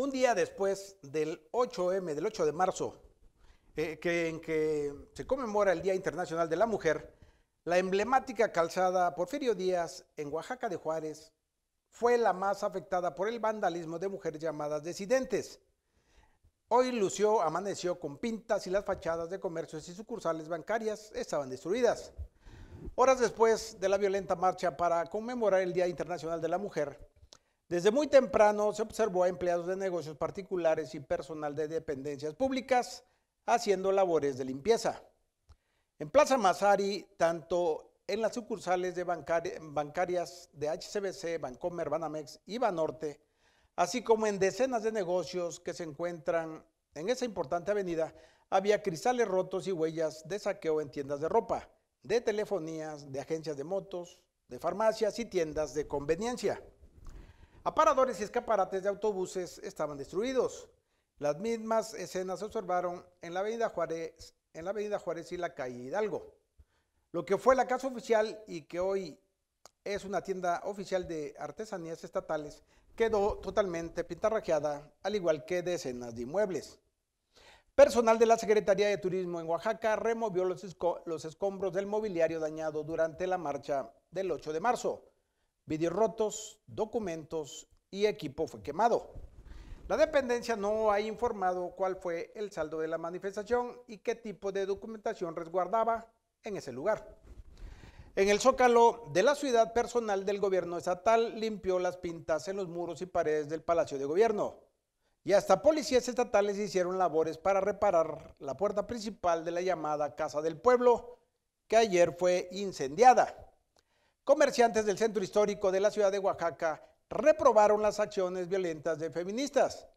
Un día después del 8M, del 8 de marzo, eh, que, en que se conmemora el Día Internacional de la Mujer, la emblemática calzada Porfirio Díaz en Oaxaca de Juárez fue la más afectada por el vandalismo de mujeres llamadas desidentes. Hoy lució, amaneció con pintas y las fachadas de comercios y sucursales bancarias estaban destruidas. Horas después de la violenta marcha para conmemorar el Día Internacional de la Mujer, desde muy temprano se observó a empleados de negocios particulares y personal de dependencias públicas haciendo labores de limpieza. En Plaza Mazari, tanto en las sucursales de bancarias de HCBC, Bancomer, Banamex y Banorte, así como en decenas de negocios que se encuentran en esa importante avenida, había cristales rotos y huellas de saqueo en tiendas de ropa, de telefonías, de agencias de motos, de farmacias y tiendas de conveniencia. Aparadores y escaparates de autobuses estaban destruidos. Las mismas escenas se observaron en la Avenida Juárez, en la Avenida Juárez y la calle Hidalgo. Lo que fue la casa oficial y que hoy es una tienda oficial de artesanías estatales quedó totalmente pintarrajeada, al igual que decenas de inmuebles. Personal de la Secretaría de Turismo en Oaxaca removió los, escombros del mobiliario dañado durante la marcha del 8 de marzo. Videos rotos, documentos y equipo fue quemado. La dependencia no ha informado cuál fue el saldo de la manifestación y qué tipo de documentación resguardaba en ese lugar. En el zócalo de la ciudad, personal del gobierno estatal limpió las pintas en los muros y paredes del Palacio de Gobierno. Y hasta policías estatales hicieron labores para reparar la puerta principal de la llamada Casa del Pueblo, que ayer fue incendiada. Comerciantes del centro histórico de la ciudad de Oaxaca reprobaron las acciones violentas de feministas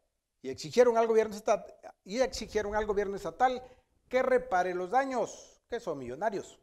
y exigieron al gobierno estatal, que repare los daños, que son millonarios.